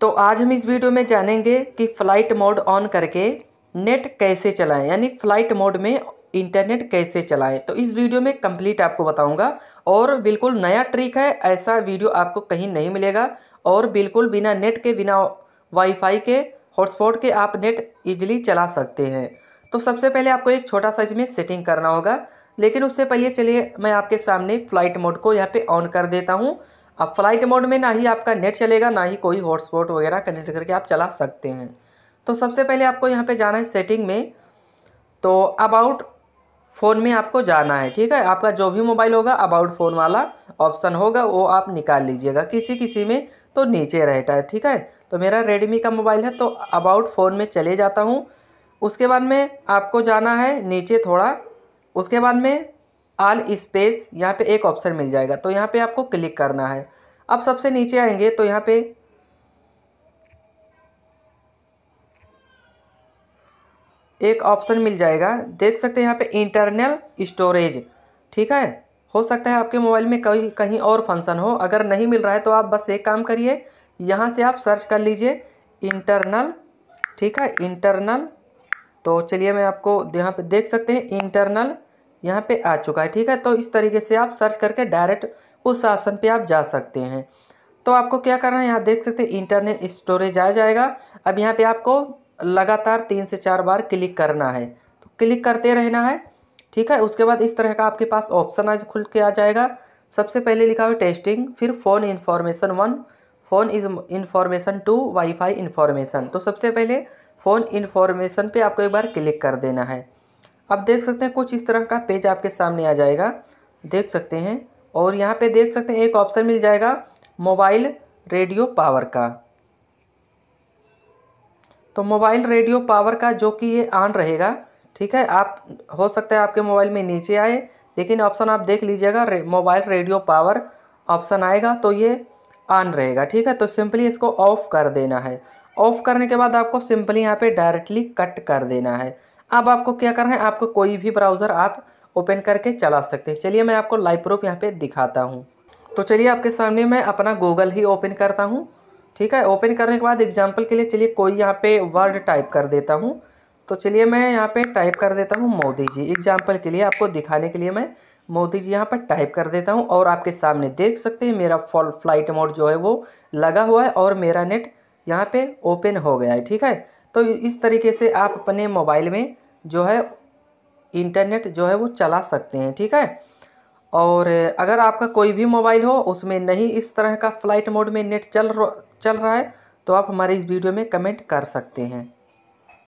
तो आज हम इस वीडियो में जानेंगे कि फ़्लाइट मोड ऑन करके नेट कैसे चलाएं यानी फ़्लाइट मोड में इंटरनेट कैसे चलाएं तो इस वीडियो में कंप्लीट आपको बताऊंगा और बिल्कुल नया ट्रिक है ऐसा वीडियो आपको कहीं नहीं मिलेगा और बिल्कुल बिना नेट के बिना वाईफाई के हॉटस्पॉट के आप नेट ईजिली चला सकते हैं तो सबसे पहले आपको एक छोटा सा इसमें सेटिंग करना होगा लेकिन उससे पहले चलिए मैं आपके सामने फ़्लाइट मोड को यहाँ पर ऑन कर देता हूँ अब फ्लाई के मोड में ना ही आपका नेट चलेगा ना ही कोई हॉटस्पॉट वगैरह कनेक्ट करके आप चला सकते हैं तो सबसे पहले आपको यहाँ पे जाना है सेटिंग में तो अबाउट फ़ोन में आपको जाना है ठीक है आपका जो भी मोबाइल होगा अबाउट फ़ोन वाला ऑप्शन होगा वो आप निकाल लीजिएगा किसी किसी में तो नीचे रहता है ठीक है तो मेरा रेडमी का मोबाइल है तो अबाउट फ़ोन में चले जाता हूँ उसके बाद में आपको जाना है नीचे थोड़ा उसके बाद में आल स्पेस यहाँ पे एक ऑप्शन मिल जाएगा तो यहाँ पे आपको क्लिक करना है अब सबसे नीचे आएंगे तो यहाँ पे एक ऑप्शन मिल जाएगा देख सकते हैं यहाँ पे इंटरनल स्टोरेज ठीक है हो सकता है आपके मोबाइल में कहीं कहीं और फंक्शन हो अगर नहीं मिल रहा है तो आप बस एक काम करिए यहाँ से आप सर्च कर लीजिए इंटरनल ठीक है इंटरनल तो चलिए मैं आपको यहाँ पे देख सकते हैं इंटरनल यहाँ पे आ चुका है ठीक है तो इस तरीके से आप सर्च करके डायरेक्ट उस ऑप्शन पे आप जा सकते हैं तो आपको क्या करना है यहाँ देख सकते हैं इंटरनेट स्टोरेज आ जाएगा अब यहाँ पे आपको लगातार तीन से चार बार क्लिक करना है तो क्लिक करते रहना है ठीक है उसके बाद इस तरह का आपके पास ऑप्शन आज खुल के आ जाएगा सबसे पहले लिखा हुआ टेस्टिंग फिर phone information one phone is information two wifi information तो सबसे पहले फ़ोन इन्फॉर्मेशन पे आपको एक बार क्लिक कर देना है अब देख सकते हैं कुछ इस तरह का पेज आपके सामने आ जाएगा देख सकते हैं और यहाँ पे देख सकते हैं एक ऑप्शन मिल जाएगा मोबाइल रेडियो पावर का तो मोबाइल रेडियो पावर का जो कि ये ऑन रहेगा ठीक है आप हो सकता है आपके मोबाइल में नीचे आए लेकिन ऑप्शन आप देख लीजिएगा रे, मोबाइल रेडियो पावर ऑप्शन आएगा तो ये ऑन रहेगा ठीक है तो सिंपली इसको ऑफ़ कर देना है ऑफ़ करने के बाद आपको सिंपली यहाँ पे डायरेक्टली कट कर देना है अब आपको क्या करना है आपको कोई भी ब्राउज़र आप ओपन करके चला सकते हैं चलिए मैं आपको लाइव प्रूफ यहाँ पे दिखाता हूँ तो चलिए आपके सामने मैं अपना गूगल ही ओपन करता हूँ ठीक है ओपन करने के बाद एग्जाम्पल के लिए चलिए कोई यहाँ पे वर्ड टाइप कर देता हूँ तो चलिए मैं यहाँ पे टाइप कर देता हूँ मोदी जी एग्जाम्पल के लिए आपको दिखाने के लिए मैं मोदी जी यहाँ पर टाइप कर देता हूँ और आपके सामने देख सकते हैं मेरा फॉल फ्लाइट मोड जो है वो लगा हुआ है और मेरा नेट यहाँ पे ओपन हो गया है ठीक है तो इस तरीके से आप अपने मोबाइल में जो है इंटरनेट जो है वो चला सकते हैं ठीक है और अगर आपका कोई भी मोबाइल हो उसमें नहीं इस तरह का फ़्लाइट मोड में नेट चल चल रहा है तो आप हमारे इस वीडियो में कमेंट कर सकते हैं